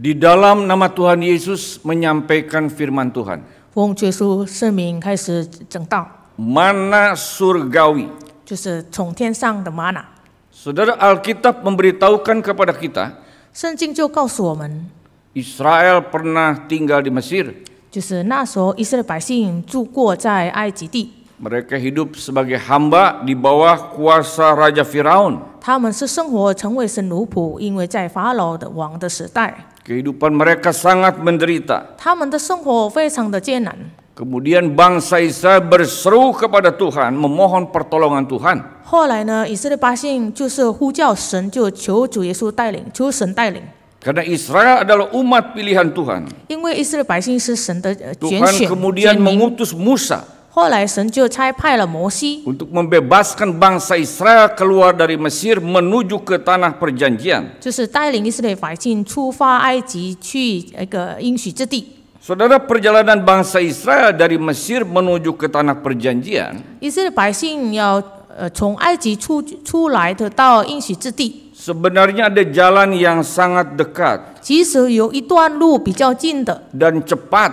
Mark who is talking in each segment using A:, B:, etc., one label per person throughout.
A: di dalam nama Tuhan Yesus menyampaikan firman Tuhan. mana surgawi mana. Saudara Alkitab memberitahukan kepada kita Israel pernah tinggal di Mesir. Mereka hidup sebagai hamba di bawah kuasa Raja Firaun.
B: 他们是生活成为神奴仆，因为在法老的王的时代。
A: Kehidupan mereka sangat menderita. Kemudian bangsa Israel berseru kepada Tuhan, memohon pertolongan Tuhan. Karena Israel adalah umat pilihan Tuhan.
B: Tuhan kemudian
A: mengutus Musa untuk membebaskan bangsa Israel keluar dari Mesir menuju ke tanah perjanjian. Saudara, perjalanan bangsa Israel dari Mesir menuju ke tanah perjanjian. Sebenarnya ada jalan yang sangat dekat. Dan cepat.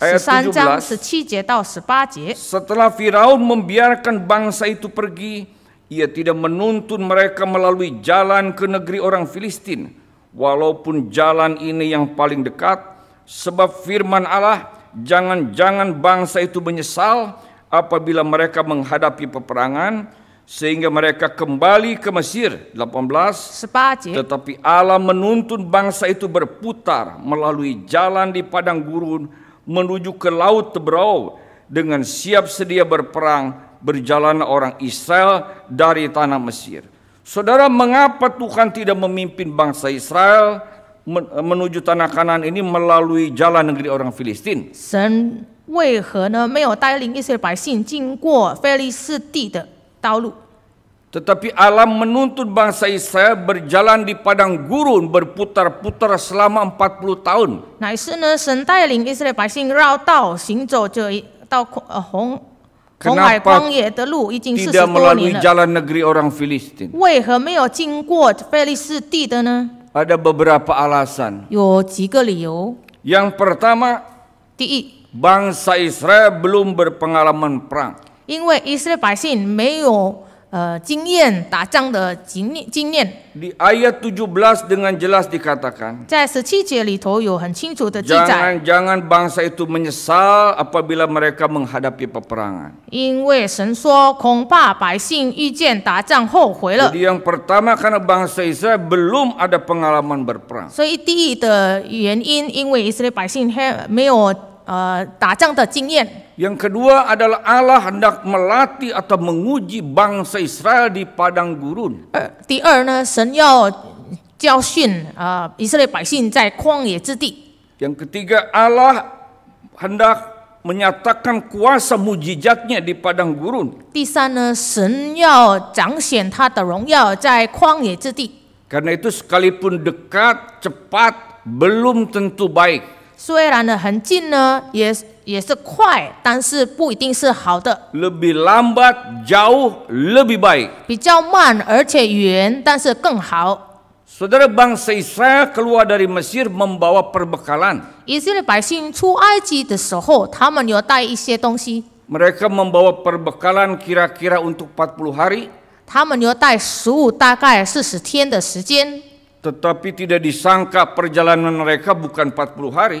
B: Ayat 17
A: Setelah Firaun membiarkan bangsa itu pergi Ia tidak menuntun mereka melalui jalan ke negeri orang Filistin Walaupun jalan ini yang paling dekat Sebab firman Allah Jangan-jangan bangsa itu menyesal Apabila mereka menghadapi peperangan sehingga mereka kembali ke Mesir 18 tetapi Allah menuntun bangsa itu berputar melalui jalan di padang gurun menuju ke laut Tebrau dengan siap sedia berperang berjalan orang Israel dari tanah Mesir. Saudara, mengapa Tuhan tidak memimpin bangsa Israel menuju tanah kanan ini melalui jalan negeri orang Filistin? Tetapi alam menuntut bangsa Israel berjalan di padang gurun berputar-putar selama 40 tahun.
B: tidak melalui jalan
A: negeri orang Filistin. Ada beberapa alasan. Yang pertama, bangsa Israel belum berpengalaman perang.
B: 因为以色列百姓没有 uh, ayat
A: Di ayat dengan jelas dikatakan. Jangan jangan bangsa itu menyesal apabila mereka menghadapi peperangan.
B: Jadi
A: yang pertama karena bangsa Israel belum ada pengalaman berperang.
B: 所以第一的原因，因为以色列百姓还没有
A: yang kedua adalah Allah hendak melatih atau menguji bangsa Israel di padang gurun. Yang ketiga Allah hendak menyatakan kuasa mujizatnya di padang gurun. Karena itu sekalipun dekat, cepat, belum tentu baik. 虽然呢很
B: 近呢，也也是快，但
A: 是不一定是好的。Lebih lambat jauh lebih baik. bangsa Israel keluar dari Mesir membawa perbekalan. Mereka membawa perbekalan kira-kira untuk 40 hari.
B: 他们有带食物，大概四十天的时间。
A: Tetapi tidak disangka perjalanan mereka bukan 40 hari.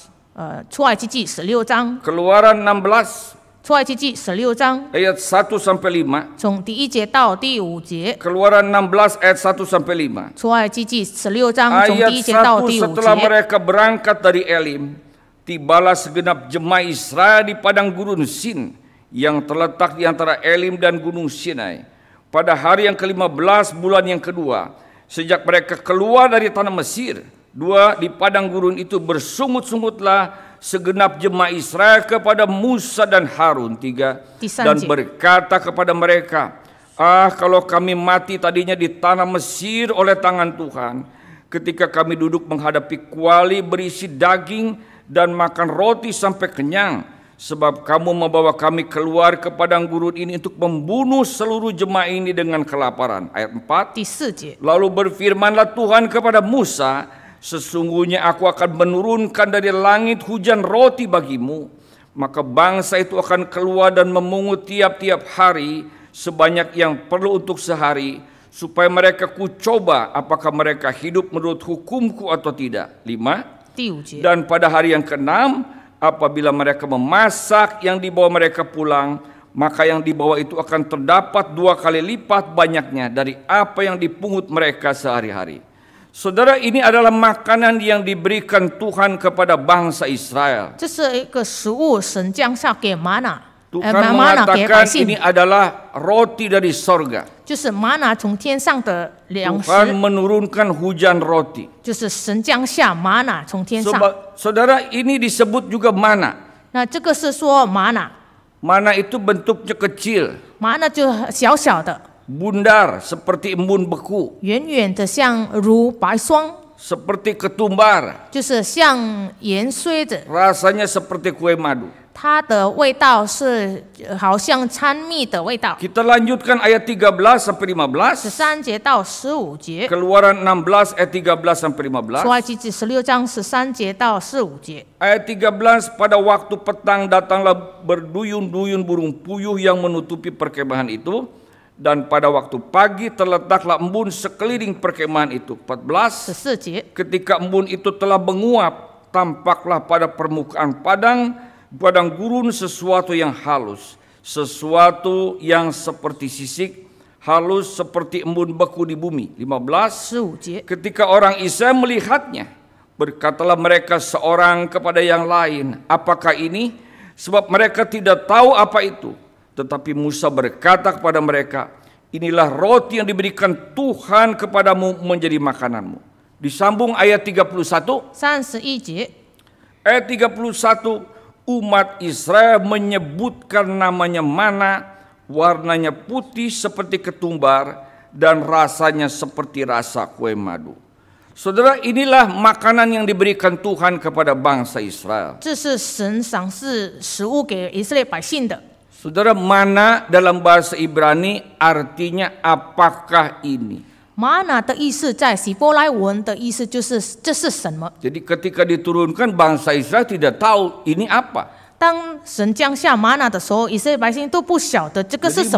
A: 呃出埃及记十六章 Keluaran 16出埃及记十六章 ayat 1 sampai 5, 从第一节到第五节 Keluaran 16 ayat 1 sampai 5.
B: 出埃及记十六章从 setelah mereka
A: berangkat dari Elim, tibalah segenap jemaah Israel di padang gurun Sin yang terletak di antara Elim dan gunung Sinai. Pada hari yang ke-15 bulan yang kedua, sejak mereka keluar dari tanah Mesir, Dua, di padang gurun itu bersungut-sungutlah segenap jemaah Israel kepada Musa dan Harun. Tiga, dan berkata kepada mereka, Ah, kalau kami mati tadinya di tanah Mesir oleh tangan Tuhan, ketika kami duduk menghadapi kuali berisi daging dan makan roti sampai kenyang, sebab kamu membawa kami keluar ke padang gurun ini untuk membunuh seluruh jemaah ini dengan kelaparan. Ayat 4. Lalu berfirmanlah Tuhan kepada Musa, Sesungguhnya aku akan menurunkan dari langit hujan roti bagimu, maka bangsa itu akan keluar dan memungut tiap-tiap hari sebanyak yang perlu untuk sehari, supaya mereka kucoba apakah mereka hidup menurut hukumku atau tidak. Lima. Dan pada hari yang keenam, apabila mereka memasak yang dibawa mereka pulang, maka yang dibawa itu akan terdapat dua kali lipat banyaknya dari apa yang dipungut mereka sehari-hari. Saudara, ini adalah makanan yang diberikan Tuhan kepada bangsa Israel. Tuhan mengatakan ini adalah roti dari sorga. Tuhan menurunkan hujan roti. saudara, ini disebut juga mana. Mana itu bentuknya kecil. Mana bundar seperti embun beku. seperti ketumbar. Rasanya seperti kue madu. Kita lanjutkan ayat 13 sampai
B: 15.
A: Keluaran 16 ayat 13 sampai 15. Ayat 13 pada waktu petang datanglah berduyun-duyun burung puyuh yang menutupi perkemahan itu dan pada waktu pagi terletaklah embun sekeliling perkemahan itu. 14. Ketika embun itu telah menguap, tampaklah pada permukaan padang, padang gurun sesuatu yang halus, sesuatu yang seperti sisik, halus seperti embun beku di bumi. 15. Ketika orang Israel melihatnya, berkatalah mereka seorang kepada yang lain, apakah ini? Sebab mereka tidak tahu apa itu. Tetapi Musa berkata kepada mereka, inilah roti yang diberikan Tuhan kepadamu menjadi makananmu. Disambung ayat 31. Ayat 31, umat Israel menyebutkan namanya mana, warnanya putih seperti ketumbar, dan rasanya seperti rasa kue madu. Saudara, inilah makanan yang diberikan Tuhan kepada bangsa Israel.
B: 这是神赏赐食物给以色列百姓的。
A: Saudara, mana dalam bahasa Ibrani artinya apakah ini? Mana Jadi ketika diturunkan bangsa Israel tidak tahu ini apa.
B: mana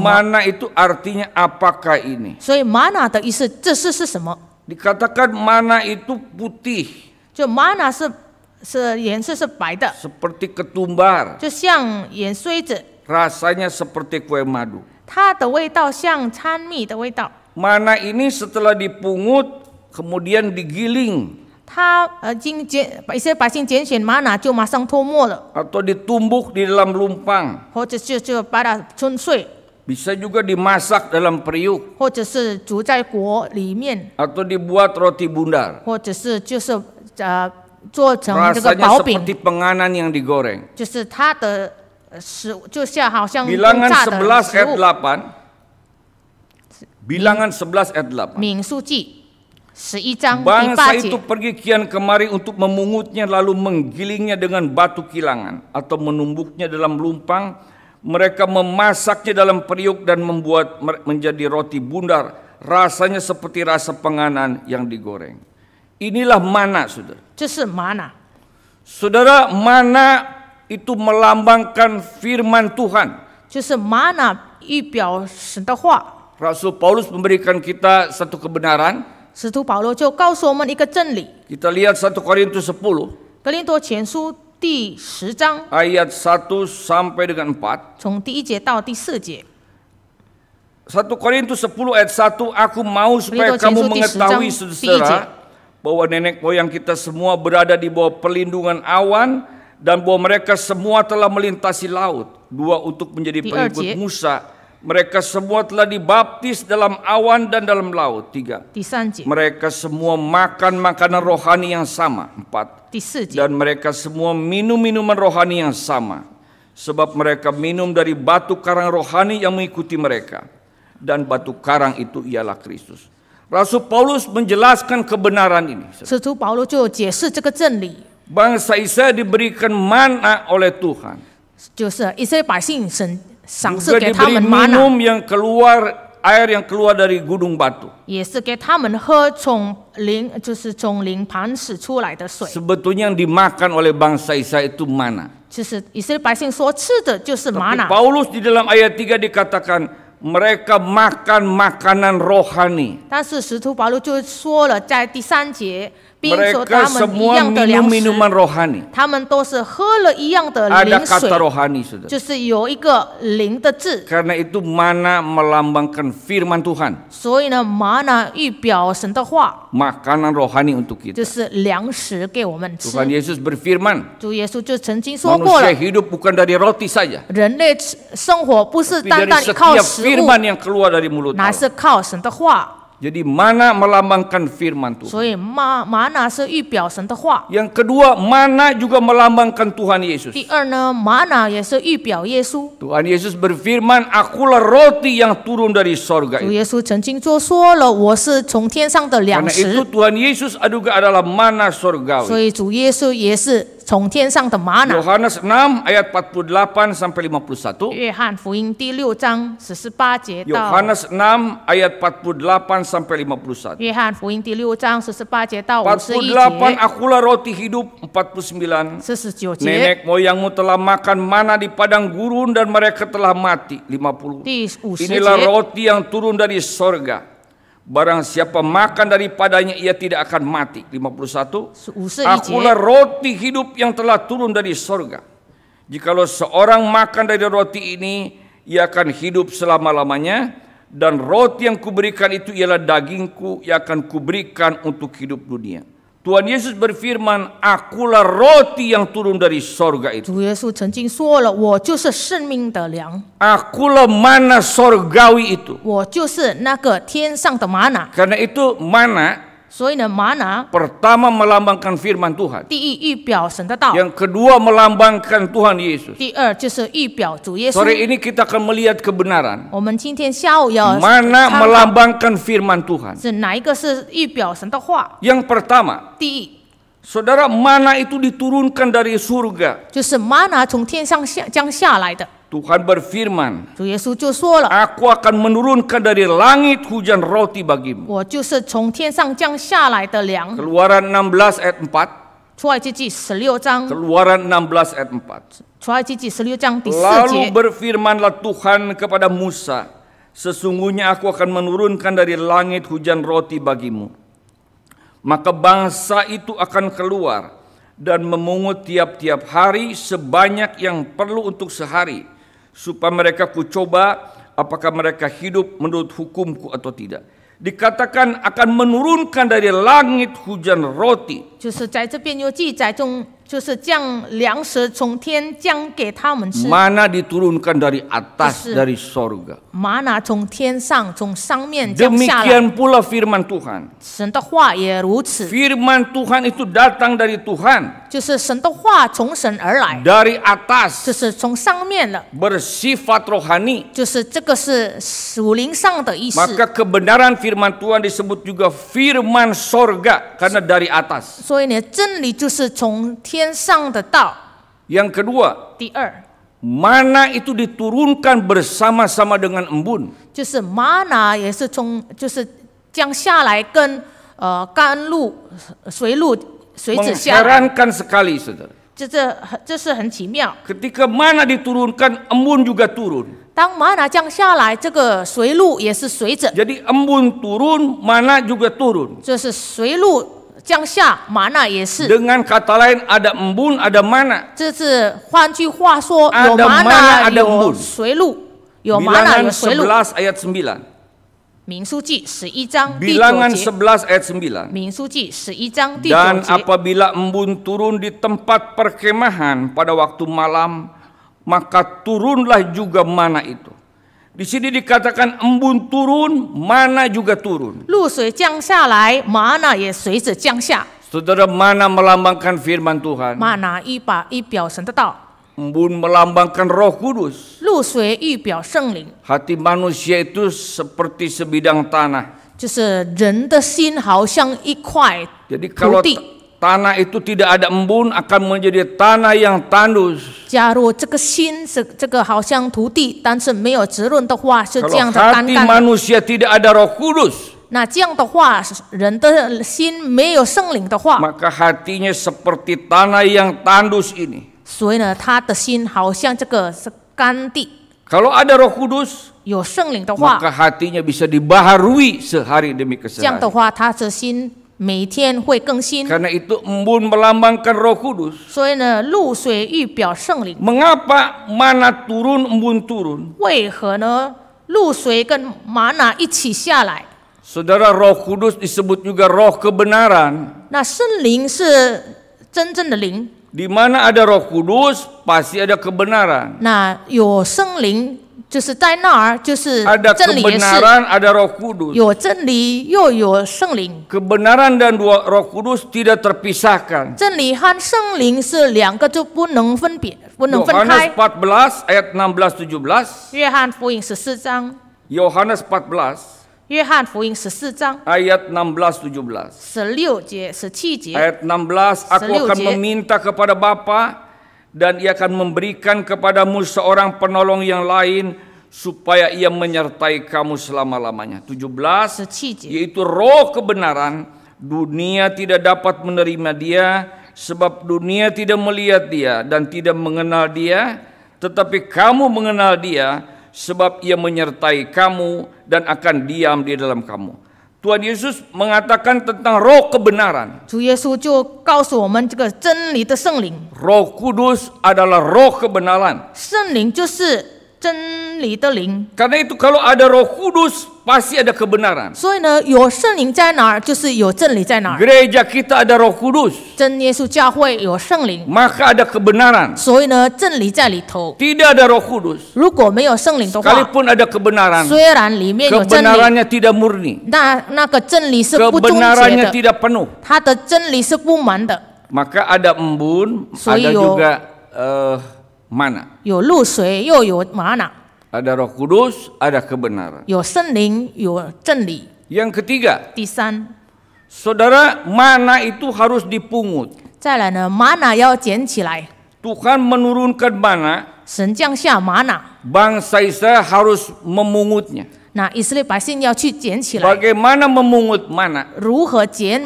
A: mana itu artinya apakah ini? mana Dikatakan mana itu putih.
B: seperti
A: mana ketumbar.
B: 就像盐水子。
A: rasanya seperti kue madu.
B: 它的味道像掺蜜的味道。
A: Mana ini setelah dipungut kemudian digiling. Atau ditumbuk di dalam lumpang. bisa juga dimasak dalam periuk. atau dibuat roti bundar. Rasanya seperti penganan yang digoreng.
B: 就是它的 bilangan 11 ayat
A: 8 bilangan 11 ayat
B: 8 itu
A: pergi kian kemari untuk memungutnya lalu menggilingnya dengan batu kilangan atau menumbuknya dalam lumpang mereka memasaknya dalam periuk dan membuat menjadi roti bundar rasanya seperti rasa penganan yang digoreng inilah mana saudara mana saudara mana itu melambangkan firman Tuhan. Rasul Paulus memberikan kita satu kebenaran. Kita lihat 1 Korintus
B: 10.
A: ayat 1 sampai dengan 4.
B: 1
A: Korintus 10 ayat 1 aku mau supaya kamu mengetahui saudara bahwa nenek moyang kita semua berada di bawah perlindungan awan dan bahwa mereka semua telah melintasi laut. Dua untuk menjadi pengikut Musa. Mereka semua telah dibaptis dalam awan dan dalam laut. Tiga. Mereka semua makan makanan rohani yang sama. Empat. Dan mereka semua minum minuman rohani yang sama. Sebab mereka minum dari batu karang rohani yang mengikuti mereka. Dan batu karang itu ialah Kristus. Rasul Paulus menjelaskan kebenaran ini. Bangsa Israel diberikan mana oleh Tuhan. Juga diberi minum yang keluar air yang keluar dari gunung batu. Sebetulnya yang dimakan oleh bangsa Israel itu mana? Paulus di dalam ayat 3 dikatakan mereka makan makanan rohani.
B: 但是使徒保罗就说了，在第三节，mereka minuman rohani. rohani
A: kata Karena itu mana melambangkan firman Tuhan. Makanan rohani untuk kita. Tuhan Yesus berfirman.
B: Manusia
A: hidup bukan dari roti saja. yang keluar dari mulut nah, Allah. Jadi mana melambangkan firman Tuhan. Yang kedua, mana juga melambangkan Tuhan Yesus. Ya Tuhan Yesus berfirman, Akulah roti yang turun dari sorga. Karena itu Tuhan Yesus juga adalah mana sorgawi.
B: 从天上的玛瑙。
A: Yohanes 6 ayat 48 sampai 51. 约
B: 翰福音第六章十四八节到。Yohanes
A: 6 ayat 48 sampai 51.
B: 约翰福音第六章十四八节到五十一节。48
A: akulah roti hidup 49. 49节。Nenek moyangmu telah makan mana di padang gurun dan mereka telah mati 50.
B: Inilah roti
A: yang turun dari sorga Barang siapa makan daripadanya ia tidak akan mati. 51. Akulah roti hidup yang telah turun dari sorga. Jikalau seorang makan dari roti ini, ia akan hidup selama-lamanya. Dan roti yang kuberikan itu ialah dagingku yang akan kuberikan untuk hidup dunia. Tuhan Yesus berfirman, "Akulah roti yang turun dari sorga itu."
B: Tuhan 主耶稣曾经说了，我就是生命的粮。
A: Akulah mana sorgawi itu. 我就是那个天上的玛瑙。Karena itu mana pertama melambangkan firman Tuhan. yang kedua melambangkan Tuhan Yesus. sore ini kita akan melihat kebenaran. mana melambangkan firman Tuhan. yang pertama. saudara mana itu diturunkan dari surga? Tuhan berfirman, Aku akan menurunkan dari langit hujan roti bagimu. Keluaran 16 ayat 4. Keluaran 16 ayat 4. Lalu berfirmanlah Tuhan kepada Musa, sesungguhnya aku akan menurunkan dari langit hujan roti bagimu. Maka bangsa itu akan keluar dan memungut tiap-tiap hari sebanyak yang perlu untuk sehari supaya mereka kucoba apakah mereka hidup menurut hukumku atau tidak. Dikatakan akan menurunkan dari langit hujan roti. Mana diturunkan dari atas dari sorga.
B: Mana 从天上从上面降下来。Demikian
A: pula firman Tuhan. Firman Tuhan itu datang dari Tuhan. 就是神的话从神而来。Dari atas. rohani. kebenaran firman Tuhan disebut juga firman sorga karena dari atas.
B: 天上的道。
A: Yang kedua. itu diturunkan bersama-sama dengan mana
B: 就是玛拿也是从就是将下来跟呃甘露、水露、水子下来。
A: Mengherankan sekali, saudara。
B: 这这这是很奇妙。
A: Ketika mana diturunkan embun juga turun. embun turun, mana juga turun。
B: 这是水路。
A: dengan kata lain ada embun, ada mana.
B: Ini Ada 玛 mana, ada embun. Bilangan 有水路。
A: 11 ayat 9.
B: 民书记十一章第九 Bilangan 节，11 ayat 9. Dan
A: apabila embun turun di tempat perkemahan pada waktu malam, maka turunlah juga mana itu. Di sini dikatakan embun turun, mana juga turun. 露
B: 水降下来，玛纳也随着降下。
A: Saudara mana melambangkan firman Tuhan? Mana Embun melambangkan Roh Kudus. Hati manusia itu seperti sebidang tanah. Jadi kalau tanah itu tidak ada embun akan menjadi tanah yang tandus.
B: kalau hati
A: manusia tidak ada Roh Kudus. maka hatinya seperti tanah yang tandus ini.
B: 所以呢，他的心好像这个是干地。
A: Kalau ada Roh Kudus, hatinya bisa dibaharui sehari demi kesehari.
B: Karena
A: itu embun melambangkan Roh Kudus. mengapa mana turun embun turun? saudara Roh Kudus disebut juga Roh kebenaran. di mana ada Roh Kudus, pasti ada kebenaran.
B: Nah, ada kebenaran,
A: ada Roh Kudus. kebenaran dan dua Roh Kudus tidak terpisahkan.
B: Yohanes
A: ayat 16 17.
B: 约翰福音十四章，Yohanes
A: ayat 16 17.
B: 十六节、十七节，ayat
A: 16 aku akan meminta kepada Bapa dan ia akan memberikan kepadamu seorang penolong yang lain supaya ia menyertai kamu selama-lamanya. 17 yaitu roh kebenaran dunia tidak dapat menerima dia sebab dunia tidak melihat dia dan tidak mengenal dia tetapi kamu mengenal dia sebab ia menyertai kamu dan akan diam di dalam kamu. Tuhan Yesus mengatakan tentang roh kebenaran. Roh Kudus adalah roh kebenaran. Karena itu kalau ada roh kudus, pasti ada kebenaran. Gereja kita ada Roh Kudus. Maka ada kebenaran.
B: Tidak
A: ada Roh Kudus. Sekalipun ada kebenaran.
B: kebenarannya
A: tidak murni.
B: kebenarannya tidak
A: penuh. Maka ada embun, ada juga uh, mana.
B: 有露水，又有玛瑙。
A: ada Roh Kudus, ada kebenaran.
B: 有圣灵，有真理。
A: Yang ketiga,
B: 第三
A: ，saudara mana itu harus dipungut.
B: 再来呢，mana 要捡起来。
A: Tuhan menurunkan mana. 神降下 Bangsa Israel harus memungutnya. 那以色列百姓要去捡起来。Bagaimana nah, memungut mana?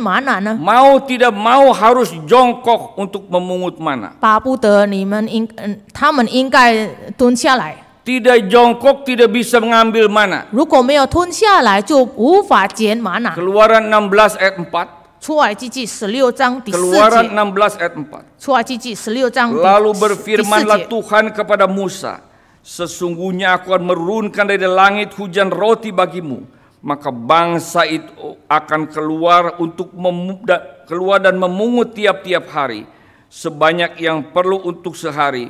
A: mana 呢？Mau tidak mau harus jongkok untuk memungut mana tidak jongkok tidak bisa mengambil mana.
B: Keluaran 16 ayat 4.
A: Keluaran 16 ayat 4.
B: 出埃及记十六章 Lalu berfirmanlah
A: Tuhan kepada Musa, sesungguhnya aku akan merunkan dari langit hujan roti bagimu, maka bangsa itu akan keluar untuk keluar dan memungut tiap-tiap hari sebanyak yang perlu untuk sehari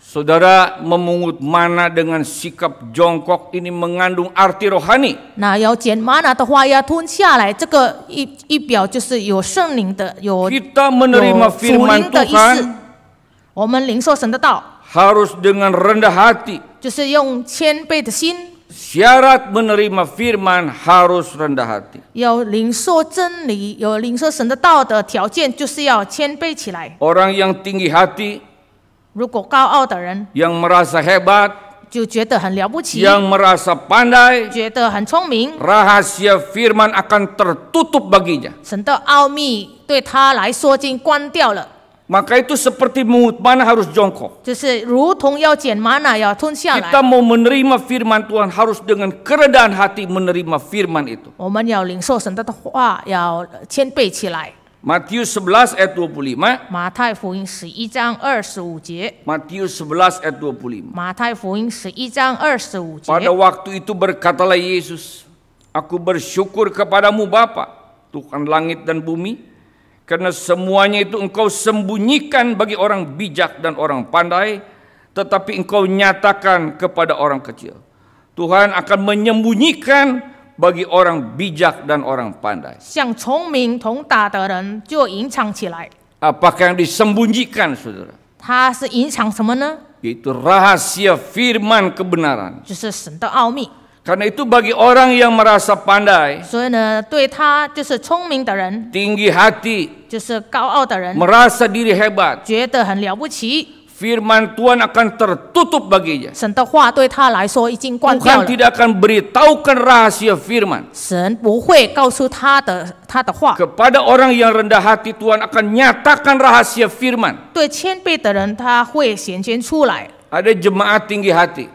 A: Saudara memungut mana dengan sikap jongkok ini mengandung arti rohani.
B: Nah, yao jian mana de hua ya tun xia lai, zhe yi yi biao jiu you sheng ling de,
A: you Kita menerima firman Tuhan.
B: Women ling shou shen de dao.
A: Harus dengan rendah hati.
B: Jiu yong qian bei de xin
A: syarat menerima firman harus rendah hati. Orang yang tinggi hati, yang merasa hebat, yang merasa pandai, rahasia firman akan tertutup baginya. 神
B: 的奥秘对他来说已经关掉了。
A: maka itu seperti mengut mana harus jongkok.
B: Kita mau
A: menerima firman Tuhan harus dengan kerendahan hati menerima firman itu. Matius 11 ayat 25. Matius 11 ayat 25. Pada waktu itu berkatalah Yesus, Aku bersyukur kepadamu Bapa, Tuhan langit dan bumi, Karena semuanya itu engkau sembunyikan bagi orang bijak dan orang pandai, tetapi engkau nyatakan kepada orang kecil. Tuhan akan menyembunyikan bagi orang bijak dan orang pandai. Apakah yang disembunyikan, saudara? Itu rahasia firman kebenaran. Karena itu bagi orang yang merasa pandai, tinggi hati, merasa diri hebat, Firman Tuhan akan tertutup baginya. Tuhan tidak akan beritahukan rahasia firman. Kepada orang yang rendah hati Tuhan akan nyatakan rahasia firman. Ada jemaat tinggi hati.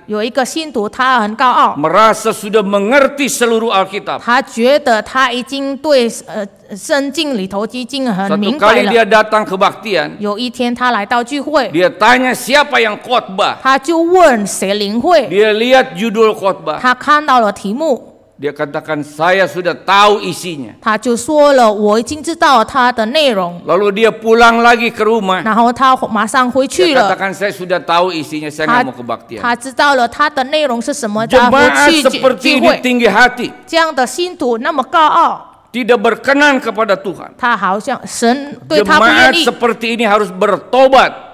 A: Merasa sudah mengerti seluruh Alkitab.
B: Satu kali dia
A: datang ke baktian. Dia tanya siapa yang khotbah. Dia lihat judul khotbah. Dia katakan saya sudah tahu isinya.
B: 他就说了，我已经知道它的内容。
A: Lalu dia pulang lagi ke rumah. 然后他马上回去了。Dia katakan saya sudah tahu isinya, saya mau kebaktian. 他
B: 知道了它的内容是什么，他回去聚会。tinggi
A: hati. 这
B: 样的信徒那么高
A: 傲。tidak berkenan kepada Tuhan. Jemaat seperti ini harus bertobat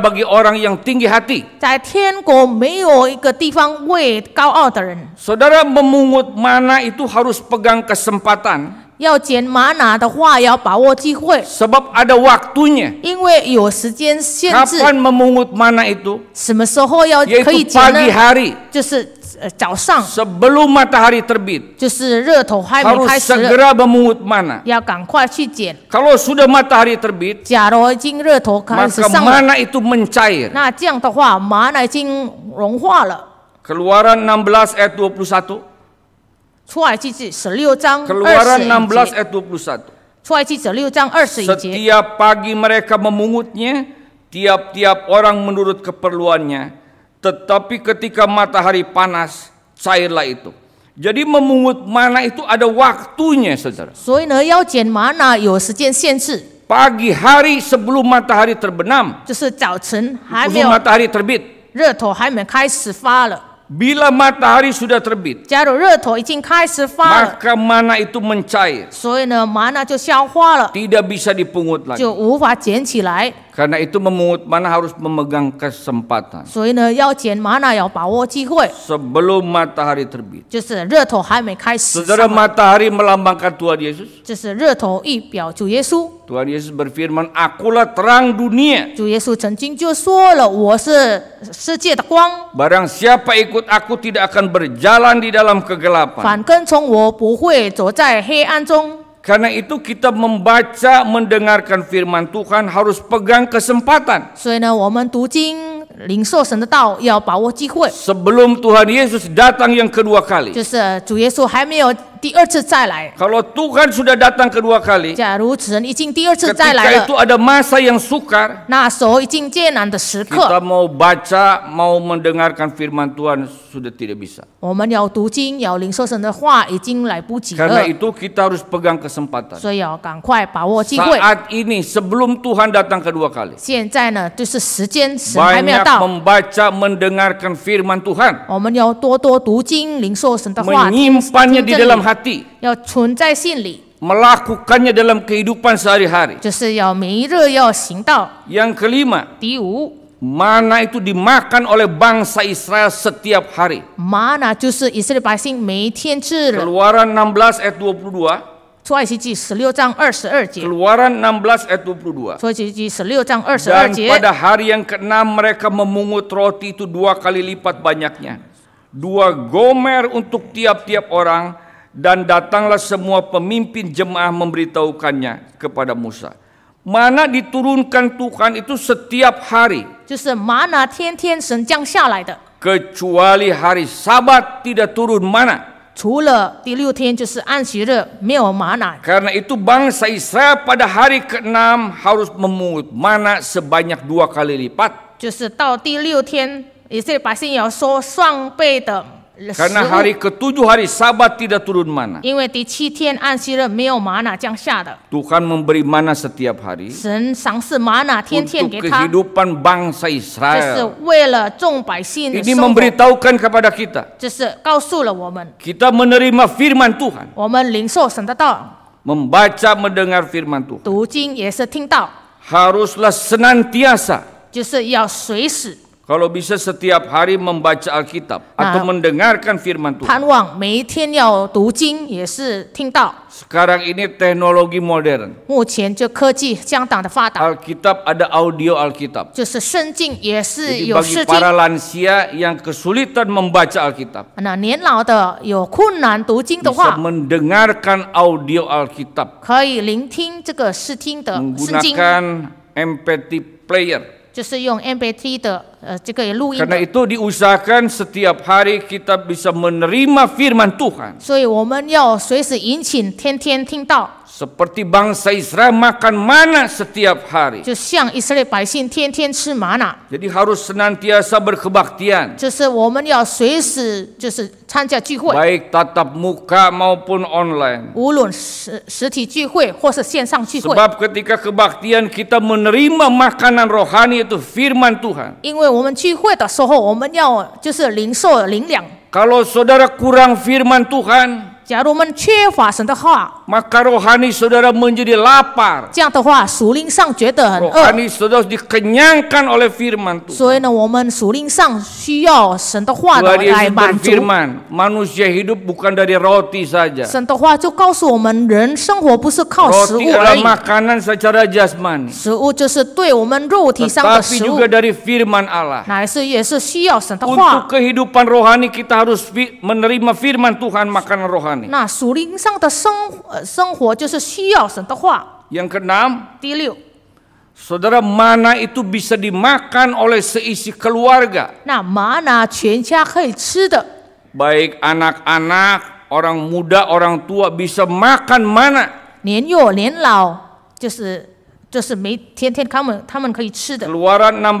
A: bagi orang yang tinggi hati. 在天国没有一个地方为高傲的人。Saudara memungut mana itu harus pegang kesempatan.
B: 要捡玛拿的话，要把握机
A: 会。Sebab ada waktunya. 因为
B: 有时间限制。Kapan memungut mana itu? 什么时候要可以捡呢？Pagi hari.
A: matahari terbit. 就是
B: 热头还没开始。Harus segera
A: memungut mana. 要赶快去捡。Kalau sudah matahari terbit. 假如已经热头开始上了。Maka mana itu mencair.
B: 那这样的话，玛瑙已经融化了。
A: Keluaran 16 ayat 21.
B: Keluaran 16
A: ayat 21.
B: Setiap
A: pagi mereka memungutnya, tiap-tiap orang menurut keperluannya. Tetapi ketika matahari panas, cairlah itu. Jadi memungut mana itu ada waktunya, saudara.
B: Pagi hari sebelum matahari
A: terbenam. 就是早晨还没有。Sebelum matahari terbit. 热头还没开始发了。Bila matahari sudah terbit, maka mana itu mencair, tidak bisa dipungut lagi. Karena itu memungut mana harus memegang kesempatan.
B: Sebelum
A: matahari terbit.
B: Sejarah
A: matahari melambangkan Tuhan Yesus. Tuhan Yesus berfirman, Akulah terang dunia. Barang siapa ikut aku tidak akan berjalan di dalam kegelapan. 反
B: 跟从我不会走在黑
A: 暗中。karena itu kita membaca, mendengarkan firman Tuhan harus pegang kesempatan. Sebelum Tuhan Yesus datang yang kedua kali. 就
B: 是主耶稣还没有 kalau
A: Tuhan sudah datang kedua kali,
B: ketika itu
A: ada masa yang sukar,
B: Kita
A: mau baca, mau mendengarkan firman Tuhan sudah tidak bisa. Karena itu kita harus pegang
B: Saat
A: ini sebelum Tuhan datang kedua banyak membaca, mendengarkan firman Tuhan
B: menyimpannya di dalam
A: hati. Melakukannya dalam kehidupan sehari-hari. Yang kelima, mana itu dimakan oleh bangsa Israel setiap hari. Mana Keluaran 16 ayat 22.
B: 出埃及记十六章二十二节。Keluaran 16 ayat 22. 出埃及记十六章
A: 二十二节。Dan pada hari yang keenam mereka memungut roti itu dua kali lipat banyaknya. Dua gomer untuk tiap-tiap orang dan datanglah semua pemimpin jemaah memberitahukannya kepada Musa. Mana diturunkan Tuhan itu setiap hari. Kecuali hari Sabat tidak turun mana. karena itu bangsa Israel pada hari ke-6 harus memungut mana sebanyak dua kali lipat.
B: Karena hari
A: ketujuh hari sabat tidak turun mana. Tuhan memberi mana setiap hari.
B: Untuk kehidupan
A: bangsa Israel. Ini memberitahukan kepada kita. Kita menerima firman Tuhan. Membaca mendengar firman Tuhan. Haruslah senantiasa. Kalau bisa setiap hari membaca Alkitab nah. atau mendengarkan firman Tuhan. Sekarang ini teknologi modern.
B: Alkitab
A: ada audio Alkitab.
B: Jadi bagi para
A: lansia yang kesulitan membaca Alkitab.
B: Nah，bisa
A: mendengarkan audio Alkitab.
B: Menggunakan
A: mp MP3 player.
B: 就是用 MP3 的。Eh, Karena
A: itu diusahakan setiap hari kita bisa menerima firman Tuhan. Ya, ya, seperti bangsa Israel makan mana setiap hari. Jadi harus senantiasa berkebaktian. Baik tatap muka maupun online. Sebab ketika kebaktian kita menerima makanan rohani itu firman Tuhan. Kalau saudara kurang firman Tuhan, maka rohani saudara menjadi lapar。这样的话，属灵上觉得很饿。rohani saudara dikenyangkan oleh firman Tuhan。
B: 所以呢，我们属灵上需要神的话来满足。firman,
A: manusia hidup bukan dari roti makanan secara juga dari firman Allah。乃是也是需要神的话。untuk kehidupan rohani kita harus menerima firman Tuhan makanan rohani.
B: 那树林上的生生活就是需要神的话。
A: y a n 六，曼娜 a 能 a 吗？第六，s 六，曼娜 a 能 a 吗？a 六，第六，曼娜它能吃吗？第六，m a k a n 能吃吗？第六，第六，曼娜它能吃吗？a 六，g 六，
B: 曼娜它能吃吗？第六，第吃的 b 六，a
A: 六，a 娜 a 能 a 吗？a 六，a r a n 它能 a 吗？第六，第 a 曼娜它能吃吗？第六，第六，曼 k a n 吃吗？第六，第六，曼娜它能吃吗？第
B: 六，天六，曼娜它能
A: 吃吃的。第六，第六，a 娜 a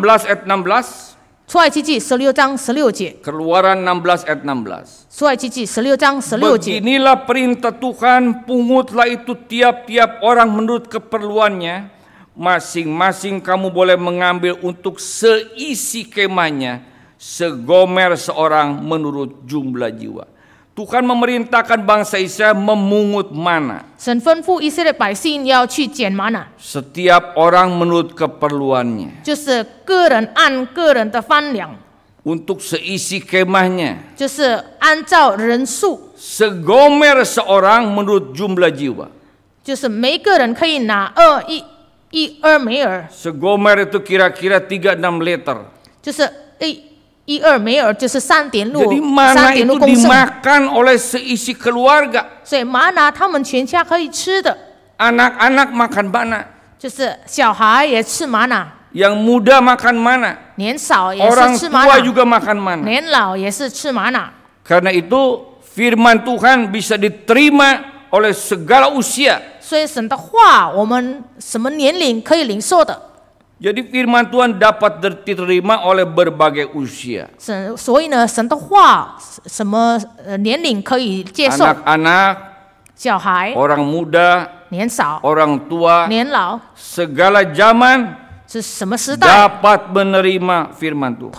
A: 能吃吗？a 六，第六，曼 a 它能吃 a 第
B: 出埃及记十六章十六节。
A: Keluaran 16 ayat 16.
B: 出埃及记十六章十六节。
A: Beginilah perintah Tuhan, pungutlah itu tiap-tiap orang menurut keperluannya. Masing-masing kamu boleh mengambil untuk seisi kemahnya, segomer seorang menurut jumlah jiwa. Tuhan memerintahkan bangsa Israel memungut mana. Setiap orang menurut keperluannya. Untuk seisi kemahnya. Segomer seorang menurut jumlah jiwa.
B: E, er, er.
A: Segomer itu kira-kira 36 liter.
B: 一二没有就是三点路，Jadi mana itu dimakan oleh seisi keluarga. 所以玛拿他们全家可以吃的。Anak-anak makan mana?
A: muda makan mana? tua juga makan
B: mana?
A: itu firman Tuhan bisa diterima oleh segala usia.
B: 所以神的话，我们什么年龄可以领受的？
A: jadi firman Tuhan dapat diterima oleh berbagai usia.
B: Anak-anak,
A: orang muda, orang tua, segala zaman dapat menerima firman Tuhan.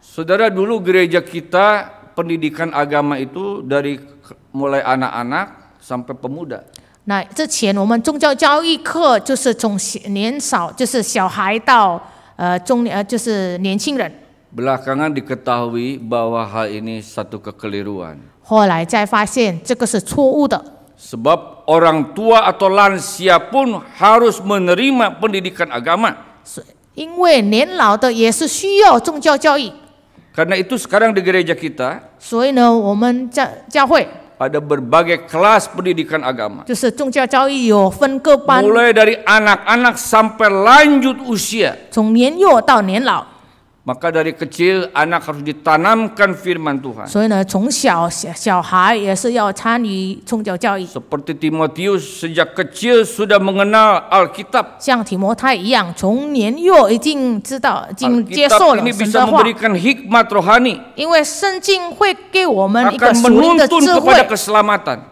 A: Saudara dulu gereja kita pendidikan agama itu dari mulai anak-anak sampai pemuda.
B: 那之前我们宗教教育课就是从年少就是小孩到呃中呃就是年轻人。
A: Belakangan diketahui bahwa hal ini satu kekeliruan.
B: 后来才发现这个是错误的。
A: Sebab orang tua atau lansia pun harus menerima pendidikan agama.
B: 因为年老的也是需要宗教教育。
A: Karena itu sekarang di gereja kita.
B: 所以呢，我们教教会。
A: ada berbagai kelas pendidikan agama. Mulai dari anak-anak sampai lanjut usia. 从年幼到年老。maka dari kecil anak harus ditanamkan firman Tuhan. Seperti Timotius sejak kecil sudah mengenal Alkitab.
B: hikmat rohani. 因为圣经会给我们一个属灵的智慧，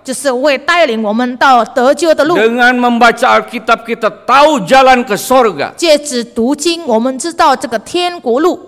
B: 就是会带领我们到得救的路。Dengan
A: membaca Alkitab kita tahu jalan ke sorga. 借着读经，我们知道这个天国路。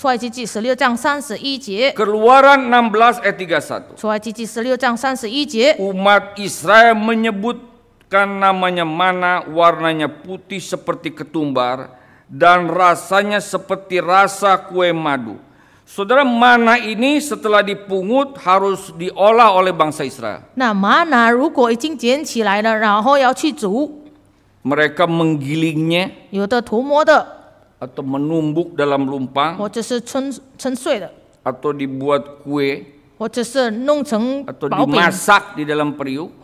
B: 出埃及记十六章三十一节。
A: Keluaran 16 ayat 31. 出埃及记十六章三十一节。Umat Israel menyebutkan namanya mana, warnanya putih seperti ketumbar dan rasanya seperti rasa kue madu. Saudara, mana ini setelah dipungut harus diolah oleh bangsa Israel.
B: Nah, mana
A: mereka menggilingnya atau menumbuk dalam lumpang, atau dibuat kue, atau dimasak di dalam periuk,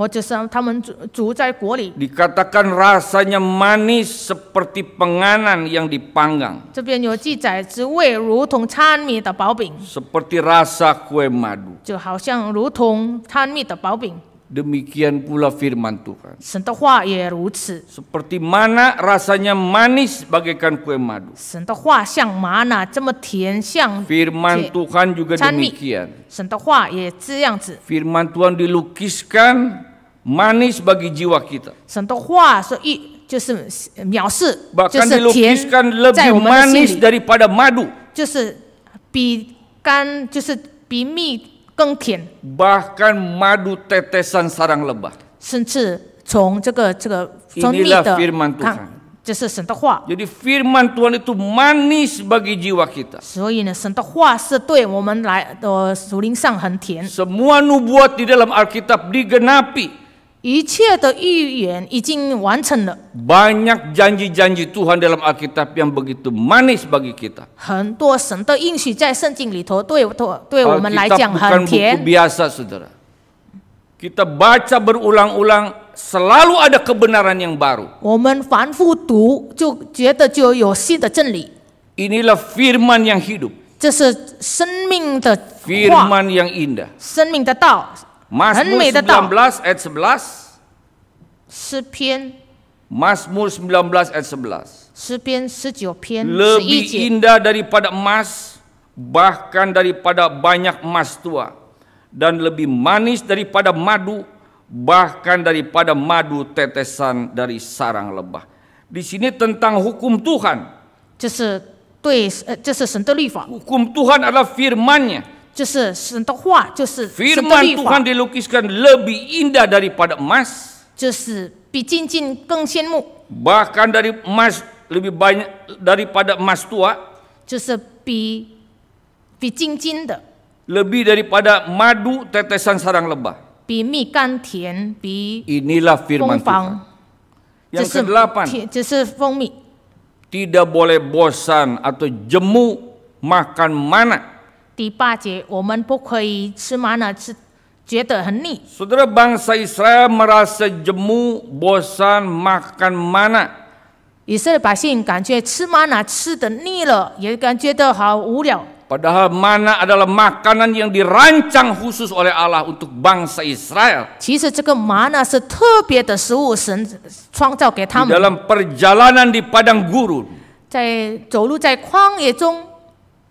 A: dikatakan rasanya manis seperti penganan yang dipanggang,
B: seperti
A: rasa kue madu, Demikian pula firman Tuhan.
B: Seperti
A: mana rasanya manis bagaikan kue madu. Firman Tuhan juga demikian. Firman Tuhan dilukiskan manis bagi jiwa kita.
B: Bahkan dilukiskan lebih manis
A: daripada madu. 耕田，bahkan madu tetesan sarang lebah.
B: 甚至从这个这个分泌 Inilah 的 firman 看 Tuhan.
A: 这是神的话，Jadi firman Tuhan itu manis bagi jiwa kita. 所
B: 以呢，神的话是对我们来的属灵上很甜。Semua nubuat
A: di dalam Alkitab digenapi banyak janji janji-janji Tuhan dalam Alkitab yang begitu manis bagi kita.
B: alkitab
A: biasa, saudara. Kita baca berulang-ulang, selalu ada kebenaran yang baru. Inilah firman yang hidup. firman yang indah. Mazmur 19 ayat 11
B: 诗篇
A: Mazmur 19 ayat 11
B: 诗篇19 Lebih
A: indah daripada emas bahkan daripada banyak emas tua dan lebih manis daripada madu bahkan daripada madu tetesan dari sarang lebah di sini tentang hukum Tuhan 这是对，呃，这是神的律法。Hukum eh, Tuhan adalah firman-Nya.
B: Firman Tuhan
A: dilukiskan lebih indah daripada emas. bahkan dari emas lebih banyak daripada emas tua. Lebih daripada madu tetesan sarang lebah.
B: Inilah
A: firman Tuhan. Yang kedelapan. Tidak boleh bosan atau jemu makan mana.
B: 第八节，我们不可以吃麻呢，吃觉得很腻。
A: Saudara bangsa Israel merasa jemu, bosan makan mana. mana adalah makanan yang dirancang khusus oleh Allah untuk bangsa Israel. Di dalam perjalanan di padang gurun.
B: 在走路在旷野中。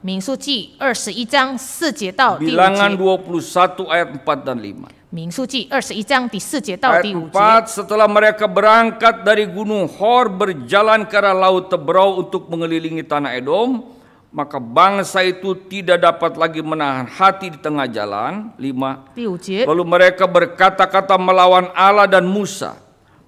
B: puluh 21
A: ayat empat dan 5.
B: 民数记二十一章第四节到第五节。Ayat
A: setelah mereka berangkat dari gunung Hor berjalan ke arah laut Tebrau untuk mengelilingi tanah Edom, maka bangsa itu tidak dapat lagi menahan hati di tengah jalan. Lima.
B: Lima. Lalu
A: mereka berkata-kata melawan Allah dan Musa.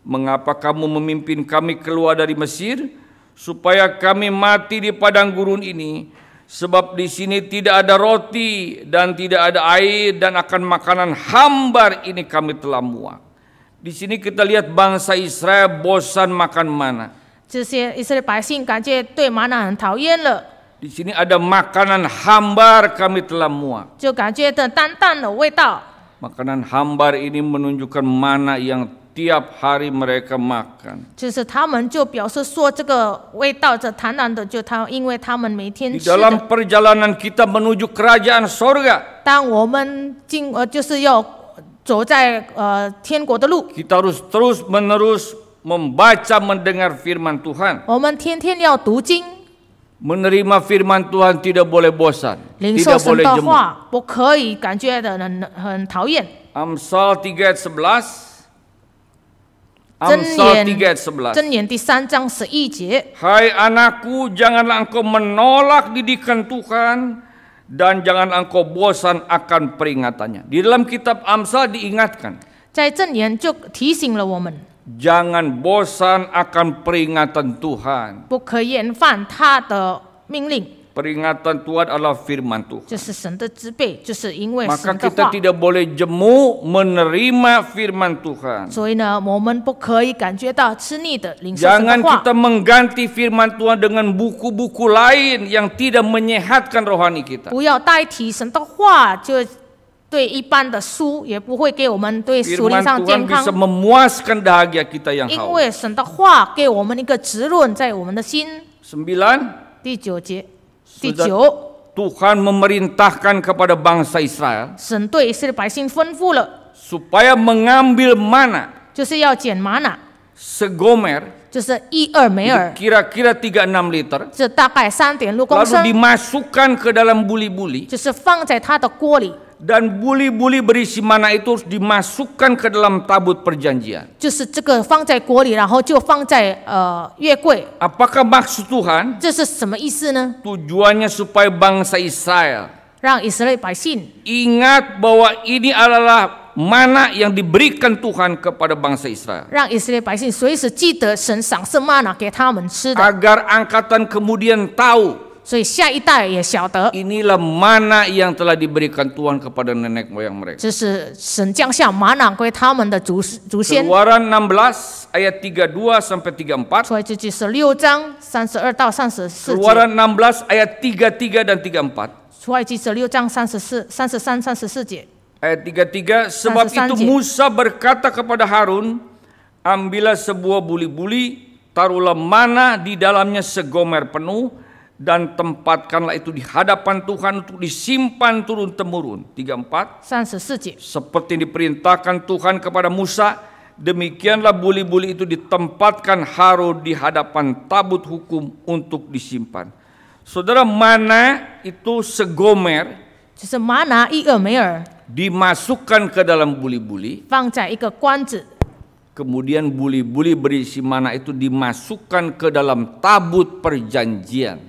A: Mengapa kamu memimpin kami keluar dari Mesir supaya kami mati di padang gurun ini? Sebab di sini tidak ada roti dan tidak ada air dan akan makanan hambar ini kami telah muak. Di sini kita lihat bangsa Israel bosan makan mana. Di sini ada makanan hambar kami telah muak. Makanan hambar ini menunjukkan mana yang tiap hari mereka makan. Di dalam perjalanan kita menuju kerajaan sorga,
B: Kita
A: harus terus menerus membaca mendengar firman Tuhan. Menerima firman Tuhan tidak boleh bosan, tidak boleh 的 jemu. 话，
B: 不可以感觉的很很讨厌。
A: Amsal 3 ayat 11 Amsal 3 ayat
B: 11.
A: Hai anakku, janganlah engkau menolak didikan Tuhan dan jangan engkau bosan akan peringatannya. Di dalam kitab Amsal diingatkan. Jangan bosan akan peringatan Tuhan.
B: 不可厌烦他的命令。
A: Peringatan Tuhan adalah firman Tuhan.
B: Maka kita tidak
A: boleh jemu menerima firman Tuhan.
B: Jangan kita
A: mengganti firman Tuhan dengan buku-buku lain yang tidak menyehatkan rohani kita. kita Firman Tuhan yang 不
B: 要代替神的话就对一般的书也不会给我们对属灵上健康，因为神的话给我们一个滋润在我们的心。第九节。
A: sudah Tuhan memerintahkan kepada bangsa Israel supaya mengambil mana
B: ya,
A: segomer
B: kira
A: kira 36 lalu dimasukkan ke dalam buli buli Dan buli-buli berisi mana itu harus dimasukkan ke dalam tabut perjanjian. Apakah maksud Tujuannya supaya bangsa Israel，让以色列百姓 ingat bahwa ini adalah mana yang diberikan Tuhan kepada bangsa Israel. Agar angkatan kemudian tahu Inilah mana yang telah diberikan Tuhan kepada nenek moyang Keluaran
B: 16
A: ayat 32 sampai Keluaran 16 ayat 33 dan 34。
B: 出埃及十六章三十四、三十三、三十四节。
A: Ayat 33, sebab itu Musa berkata kepada Harun, ambillah sebuah buli-buli, taruhlah mana di dalamnya segomer penuh, dan tempatkanlah itu di hadapan Tuhan untuk disimpan turun-temurun. 34. Seperti diperintahkan Tuhan kepada Musa, demikianlah buli-buli itu ditempatkan Harun di hadapan tabut hukum untuk disimpan. Saudara, mana itu segomer? mana dimasukkan ke dalam buli-buli. Kemudian buli-buli berisi mana itu dimasukkan ke dalam tabut perjanjian.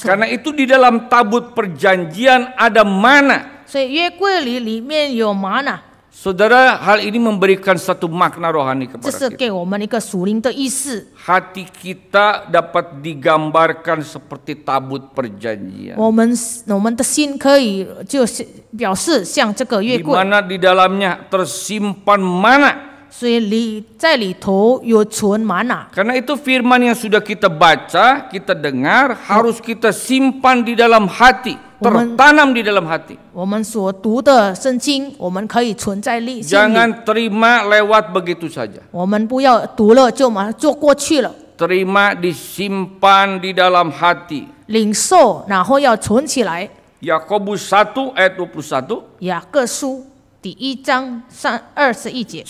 A: Karena itu di dalam tabut perjanjian ada mana. Saudara, hal ini memberikan satu makna rohani kepada
B: kita.
A: Hati kita dapat digambarkan seperti tabut perjanjian.
B: Di mana
A: di dalamnya tersimpan mana
B: 所以里在里头有存玛瑙。
A: Karena itu firman yang sudah kita baca, kita dengar ya. harus kita simpan di dalam hati tertanam di dalam hati. Jangan terima lewat begitu saja. Terima disimpan di dalam hati. Yakobus 1 ayat 21. Yakobus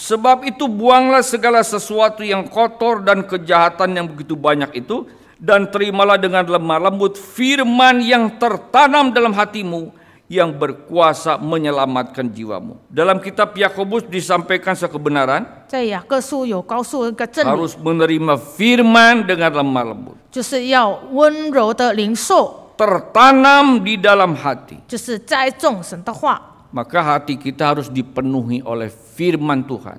A: Sebab itu buanglah segala sesuatu yang kotor dan kejahatan yang begitu banyak itu dan terimalah dengan lemah lembut firman yang tertanam dalam hatimu yang berkuasa menyelamatkan jiwamu. Dalam kitab Yakobus disampaikan sekebenaran. Harus menerima firman dengan lemah lembut. Ya, tertanam di dalam hati maka hati kita harus dipenuhi oleh firman Tuhan.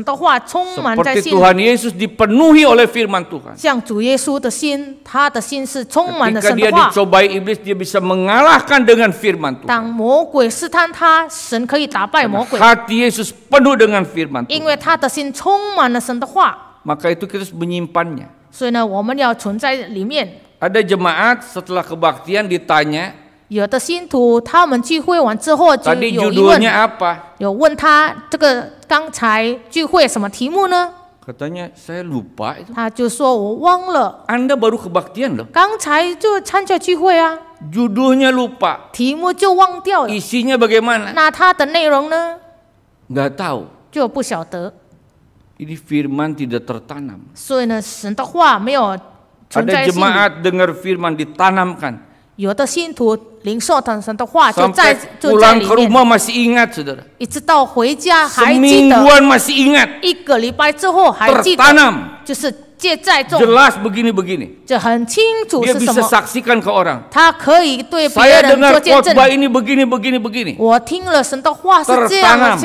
B: Seperti Tuhan
A: Yesus dipenuhi oleh firman Tuhan.
B: Ketika dia dicobai
A: iblis, dia bisa mengalahkan dengan firman Tuhan.
B: Karena hati
A: Yesus penuh dengan firman Tuhan. Maka itu kita harus menyimpannya. Ada jemaat setelah kebaktian ditanya,
B: 有的信徒他们聚会完之后就有疑问，有问他这个刚才聚会什么题目呢
A: ？Katanya saya lupa itu. 他
B: 就说我忘了。
A: Anda baru kebaktian loh. 刚才就
B: 参加聚会啊。Judulnya lupa. 题目就忘掉了。Isinya bagaimana? 那它的内容呢？Gak tahu. 就不晓得。
A: Ini firman tidak tertanam.
B: 所以呢，神的话没有 Ada jemaat
A: dengar firman ditanamkan.
B: 有的信徒领受到神的话，就在就在 pulang ke rumah masih
A: ingat, saudara.
B: 一直到回家还记得，Semingguan masih ingat, 一个礼拜之后还记得，tertanam, 就是芥在种，jelas
A: begini-begini.
B: 这很清楚 bisa 么。
A: saksikan ke orang.
B: 他可以对别 dengar 见证。khotbah ini
A: begini-begini-begini. 我听
B: 了神的话是这样的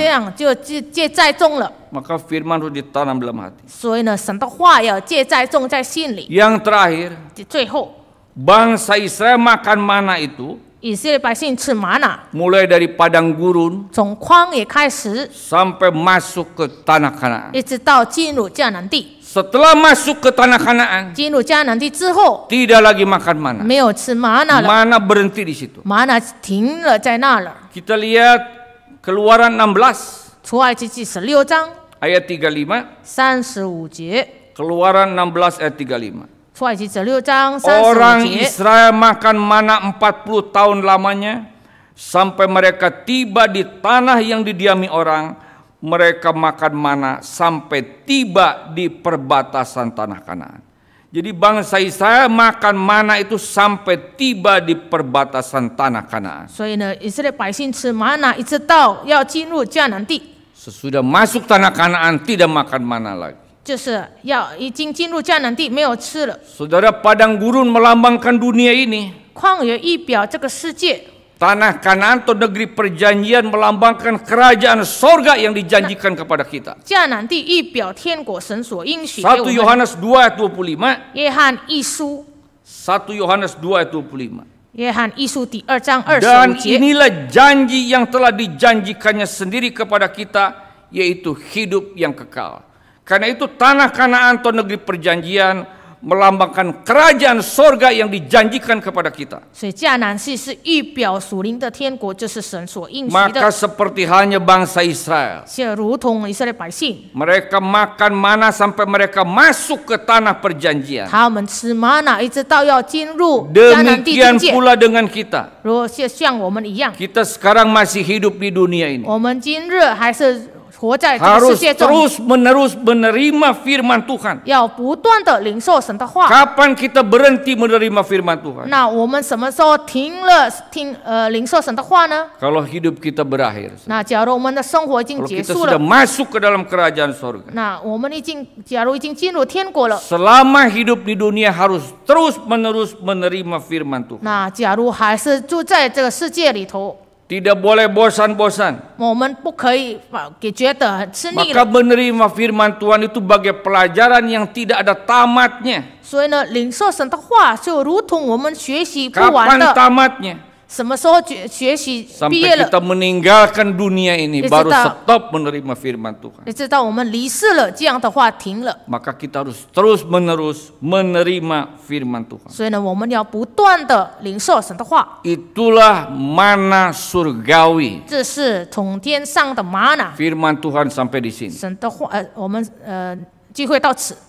A: firman harus ditanam dalam hati.
B: 所以呢，神的话要借栽种在心里。
A: Yang terakhir, 最后，Bangsa Israel makan mana itu Mulai dari padang gurun
B: sampai
A: masuk ke tanah Kanaan. Setelah masuk ke tanah Kanaan, tidak lagi makan mana. Mana berhenti di situ. Kita lihat Keluaran 16 ayat 35, Keluaran 16 ayat 35.
B: Orang
A: Israel makan mana 40 tahun lamanya sampai mereka tiba di tanah yang didiami orang. Mereka makan mana sampai tiba di perbatasan tanah Kanaan. Jadi bangsa Israel makan mana itu sampai tiba di perbatasan tanah Kanaan. Sesudah masuk tanah Kanaan tidak makan mana lagi.
B: Saudara
A: padang gurun melambangkan dunia ini. Tanah Kanaan atau negeri perjanjian melambangkan kerajaan sorga yang dijanjikan kepada kita.
B: satu Yohanes
A: 2 ayat 25.
B: 约翰一书。
A: 1 Yohanes 2 ayat 25.
B: Dan inilah
A: janji yang telah dijanjikannya sendiri kepada kita yaitu hidup yang kekal. Karena itu tanah Kanaan atau negeri perjanjian melambangkan kerajaan sorga yang dijanjikan kepada kita. Maka seperti halnya bangsa Israel. Mereka makan mana sampai mereka masuk ke tanah perjanjian.
B: Demikian pula
A: dengan kita. Kita sekarang masih hidup di dunia ini
B: harus terus
A: menerus menerima firman Tuhan. Kapan kita berhenti menerima firman Tuhan? Nah, Kalau hidup kita berakhir.
B: Nah, Kalau kita sudah
A: masuk ke dalam kerajaan surga. Nah, Selama hidup di dunia harus terus menerus menerima firman Tuhan.
B: 那假如还是住在这个世界里头。
A: tidak boleh bosan-bosan. Maka menerima firman Tuhan itu sebagai pelajaran yang tidak ada tamatnya. Kapan tamatnya?
B: Sampai kita
A: meninggalkan dunia ini baru stop menerima firman Tuhan. Maka kita harus terus menerus menerima firman Tuhan. Itulah mana surgawi. Firman Tuhan sampai di sini. 神
B: 的话，呃，我们呃，聚会到此。